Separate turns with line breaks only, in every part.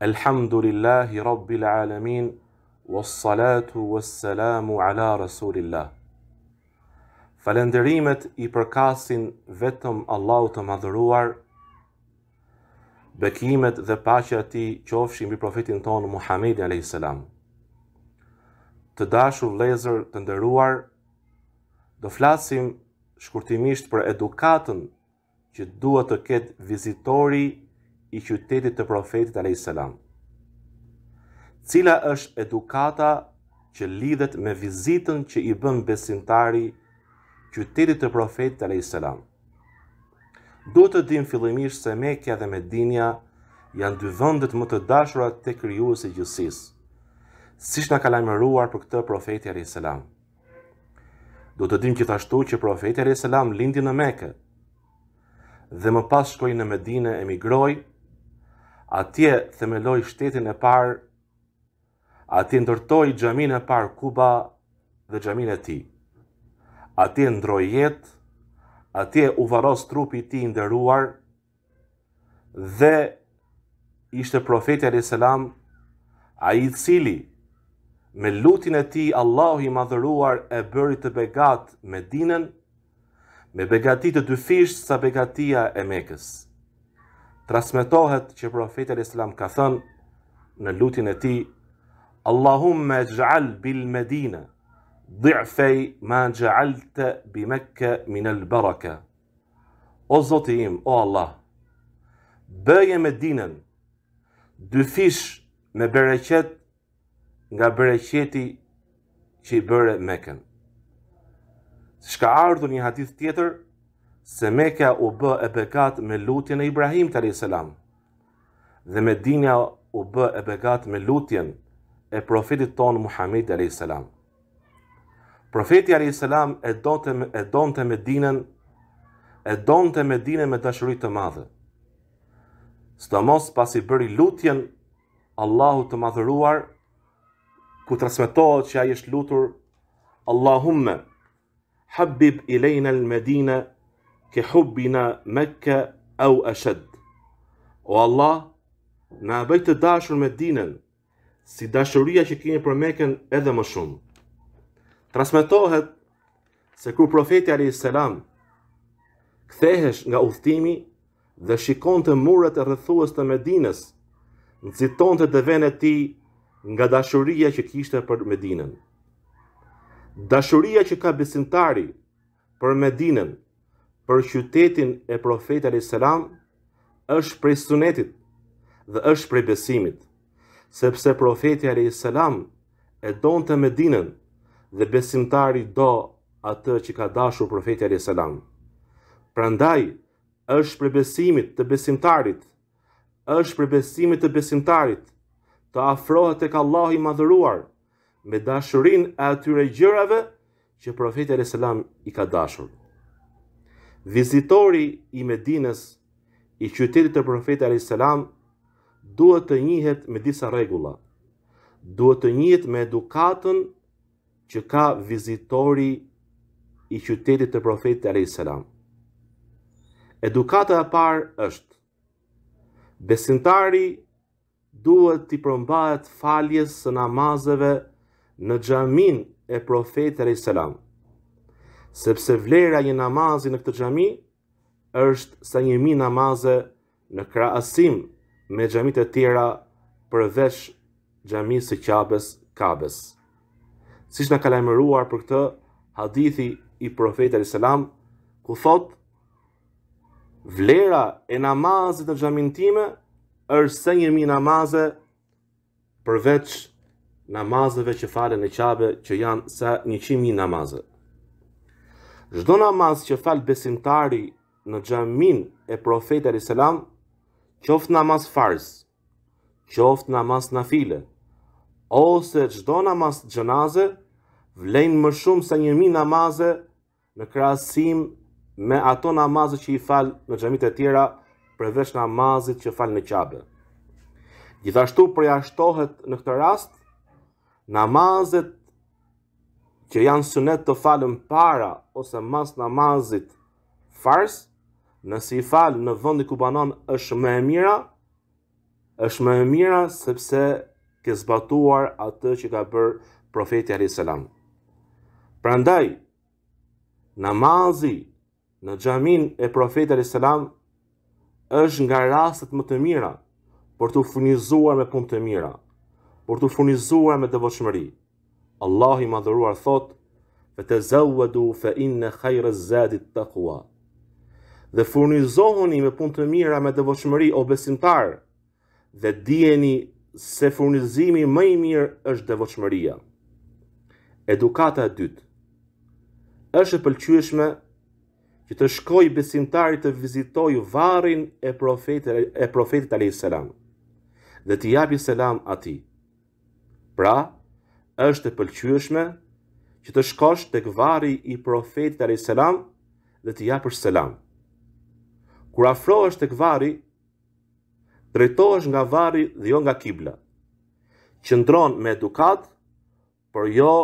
Elhamdulillahi Rabbil Alamin Was salatu was salamu ala Rasulillah Falenderimet i përkasin vetëm Allahu të madhuruar Bekimet dhe pasha ti qofshin bi profetin tonë Muhammedi a.s. Të dashur lezër të ndëruar Do flasim shkurtimisht për edukatën që duhet të ketë vizitori i qytetit të profetit a.s. Cila është edukata që lidhet me vizitën që i bën besimtari qytetit të profetit a.s. Do të dim fillimisht se Mekja dhe Medinja janë dy vëndet më të dashura të kryuës e gjësis, si shna ka lajmëruar për këtë profetit a.s. Do të dim gjithashtu që profetit a.s. lindi në Mekë, dhe më pas shkoj në Medine e atje themeloi shtetin e parë, atje ndërtoi xhamin e parë Kuba dhe xhamin e tij. Atje ndroi jetë, atje u varros trupi i ti tij i nderuar dhe ishte profeti e salam ai i cili me lutin e ti Allahu i madhëruar e bëri të begat me dinën, me begatit të dyfisht sa begatia e mekës. Transmetohet që profeti Islam ka thënë në lutjen e tij Allahumma ij'al bil Madina dhifai ma ij'alta bi Mekka min al baraka O Zoti im, o Allah, bëje Medinën dyfish me bereqet nga bereqeti që i bëre Mekën. Si ka ardhur një hadith tjetër se me kja u bë e begat me lutjen e Ibrahim të a.s. dhe me dinja u bë e begat me lutjen e profetit tonë Muhammed a.s. Profeti a.s. e donë të me dinën e donë të me dinën me dashurit të madhe. Së të mos pas i bëri lutjen Allahu të madhëruar, ku trasmetohet që a jesh lutur Allahumme habib i lejnë al-medine ke hubbina Mekke au Ashad. O Allah, na bëj të dashur me dinen, si dashuria që kini për Mekën edhe më shumë. Transmetohet se kur profeti Ali Selam kthehesh nga udhtimi dhe shikon të muret e rrëthuës të Medines, nëziton të dëven ti nga dashuria që kishte për Medinen. Dashuria që ka besimtari për Medinen, për qytetin e profetit alayhis salam është prej sunetit dhe është prej besimit sepse profeti alayhis salam e donte Medinën dhe besimtari do atë që ka dashur profeti alayhis salam prandaj është prej besimit të besimtarit është prej besimit të besimtarit të afrohet tek Allahu i madhëruar me dashurinë e atyre gjërave që profeti alayhis salam i ka dashur vizitori i Medinës i qytetit të profetit alayhis salam duhet të njihet me disa rregulla. Duhet të njihet me edukatën që ka vizitori i qytetit të profetit alayhis salam. Edukata e parë është besimtari duhet të përmbahet faljes së namazeve në xhamin e profetit alayhis salam sepse vlera një namazi në këtë xhami është sa 1000 namaze në krahasim me xhamitë të tjera përveç xhamisë së Qabes Kabes. Siç na ka lajmëruar për këtë hadithi i profetit sallallahu selam, ku thot vlera e namazit në xhamin time është sa 1000 namaze përveç namazeve që falen në Qabe që janë sa 100000 namaze. Zdo namaz që falë besimtari në gjamin e profet e selam, qoftë namaz farës, qoftë namaz në file, ose zdo namaz gjenaze, vlejnë më shumë sa njëmi namaze në krasim me ato namazë që i falë në gjamit e tjera, përveç namazit që falë në qabe. Gjithashtu përja shtohet në këtë rast, namazet që janë sunet të falën para ose mas namazit fars, nësi i falë në vëndi ku banon është me e mira, është me e mira sepse ke zbatuar atë që ka bërë profeti Ali Selam. Prandaj, namazi në gjamin e profeti Ali është nga rastet më të mira për të furnizuar me pun të mira, për të furnizuar me dëvoqëmëri. Allah i madhuruar thot, fe të zëvëdu fe inë në kajrë zëdit të kua. Dhe furnizohoni me punë të mira me dëvoqëmëri o besimtar, dhe djeni se furnizimi më i mirë është dëvoqëmëria. Edukata e dytë është pëlqyeshme që të shkoj besimtari të vizitoj varin e profetit, e profetit a.s. dhe t'i japi selam ati. Pra, është e pëlqyeshme që të shkosh tek varri i profetit Ali selam dhe të japësh selam. Kur afrohesh tek varri, drejtohesh nga varri dhe jo nga kibla. Qëndron me edukat, por jo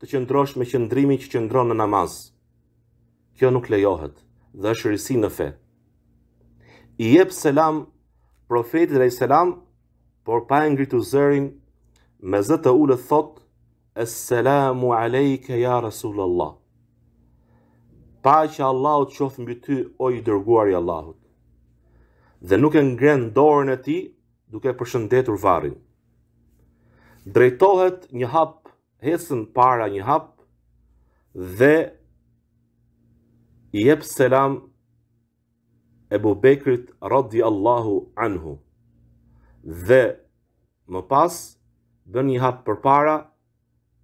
të qëndrosh me qëndrimin që qëndron në namaz. Kjo nuk lejohet dhe është rrisi në fe. I jep selam profetit Ali selam por pa e ngritur zërin me zë të ullët thot, Esselamu alejke ja Rasul Allah. Pa që Allahut qofë mbi ty o i dërguar i Allahut. Dhe nuk e ngren dorën e ti duke përshëndetur varin. Drejtohet një hap, hesën para një hap, dhe i jep selam Ebu Bekrit radi Allahu anhu. Dhe më pas, bën një hap përpara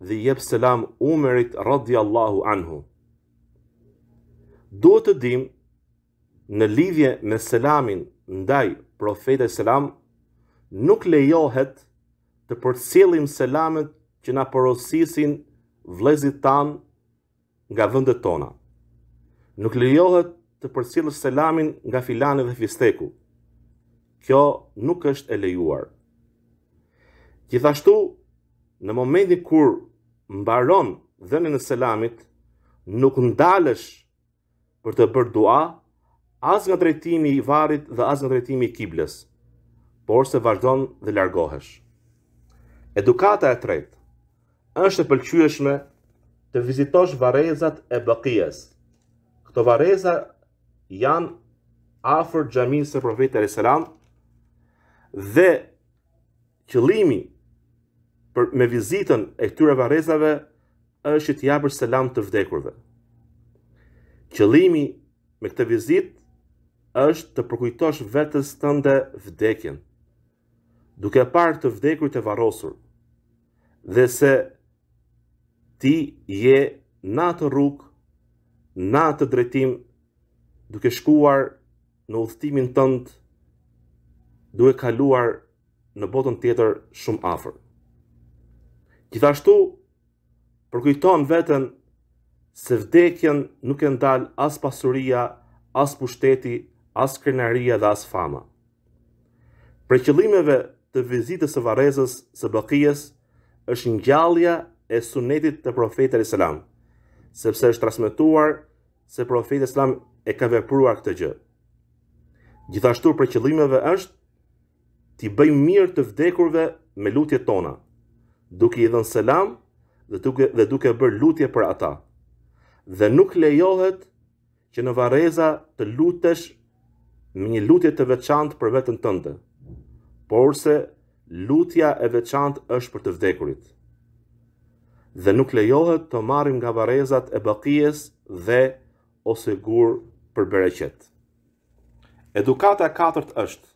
dhe jep selam Umerit radhiyallahu anhu. Do të dim në lidhje me selamin ndaj profetit selam nuk lejohet të përcjellim selamet që na porosisin vëllezit tan nga vendet tona. Nuk lejohet të përcjellësh selamin nga filani dhe fisteku. Kjo nuk është e lejuar. Gjithashtu, në momentin kur mbaron dhenin e selamit, nuk ndalesh për të bërë dua as nga drejtimi i varrit dhe as nga drejtimi i kiblës, por se vazhdon dhe largohesh. Edukata e tretë është e pëlqyeshme të vizitosh varrezat e bëkijes. Këto varreza janë afër xhamisë së Profetit e Selam dhe qëllimi për me vizitën e këtyre varrezave është të japësh selam të vdekurve. Qëllimi me këtë vizitë është të përkujtosh vetes tënde vdekjen, duke parë të vdekurit e varrosur dhe se ti je na të rrugë, na të drejtim duke shkuar në udhëtimin tënd, duke kaluar në botën tjetër shumë afër. Gjithashtu, përkujton vetën se vdekjen nuk e ndal as pasuria, as pushteti, as krenaria dhe as fama. Pre qëllimeve të vizitës së varezës së bëkijës, është një e sunetit të profetër i selam, sepse është transmituar se profetër i selam e ka vepruar këtë gjë. Gjithashtu për qëllimeve është t'i bëjmë mirë të vdekurve me lutje tona duke i dhënë selam dhe duke dhe duke bërë lutje për ata. Dhe nuk lejohet që në Varreza të lutesh me një lutje të veçantë për veten tënde, porse lutja e veçantë është për të vdekurit. Dhe nuk lejohet të marrim nga Varrezat e Bakijes dhe ose gur për bereqet. Edukata e katërt është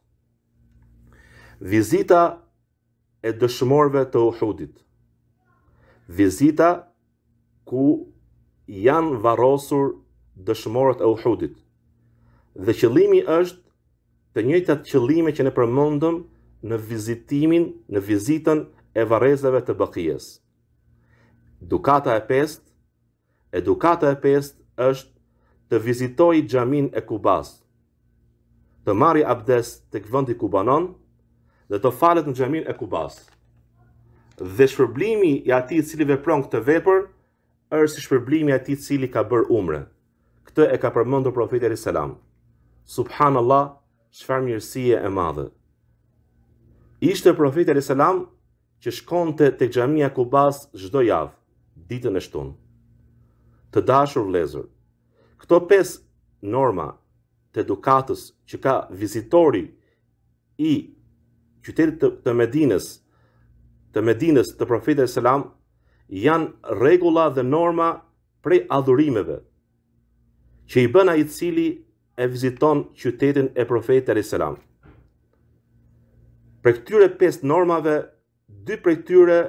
vizita e dëshmorve të Uhudit. Vizita ku janë varosur dëshmorët e Uhudit. Dhe qëllimi është të njëjtat qëllime që ne përmendëm në vizitimin, në vizitën e varrezave të Bakijes. Dukata e 5, edukata e 5 është të vizitoj xhamin e Kubas. Të marrë abdes tek vendi ku banon, dhe të falet në gjamin e kubas. Dhe shpërblimi i ati cili vepron këtë vepër, është si shpërblimi i ati cili ka bërë umre. Këtë e ka përmëndur Profet e Risalam. Subhanallah, Allah, shfar e madhe. Ishte Profet e Risalam që shkon të të e kubas zhdo javë, ditën e shtunë. Të dashur lezër, këto pes norma të edukatës që ka vizitori i qytetit të Medinës, të Medinës të profetit e selam, janë regula dhe norma prej adhurimeve, që i bëna i cili e viziton qytetin e profetit e selam. Për këtyre 5 normave, dy prej këtyre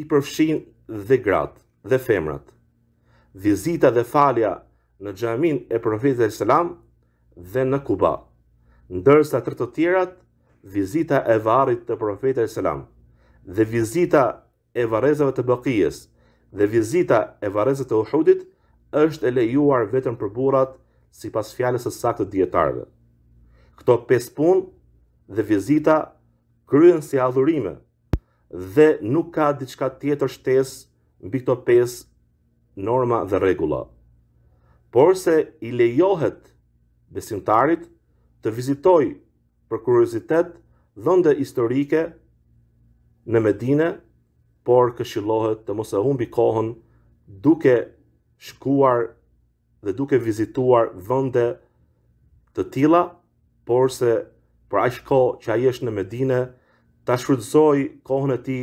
i përfshin dhe gratë dhe femrat. Vizita dhe falja në gjamin e profetit e selam dhe në kuba, ndërsa tërë të tjerat Vizita e varrit të Profetit e selam dhe vizita e varrezave të Baqijes dhe vizita e varrezave të Uhudit është e lejuar vetëm për burrat sipas fjalës së saktë të dietarëve. Kto pes punë dhe vizita kryen si adhurime dhe nuk ka diçka tjetër shtesë mbi këto pes norma dhe rregulla. Porse i lejohet besimtarit të vizitojë për kuriozitet dhënde historike në Medinë, por këshillohet të mos e humbi kohën duke shkuar dhe duke vizituar vende të tilla, por se për aq kohë që ai është në Medinë, ta shfrytëzoj kohën e tij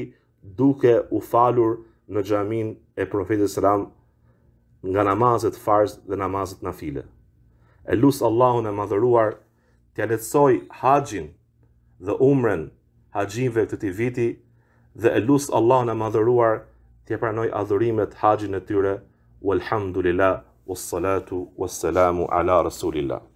duke u falur në xhamin e Profetit sallallahu nga namazet farz dhe namazet nafile. Elus Allahun e madhëruar t'ja letësoj haqin dhe umren haqinve të t'i viti dhe e lusë Allah në madhëruar t'ja pranoj adhurimet haqin e tyre. Walhamdulillah, wassalatu, wassalamu ala rasulillah.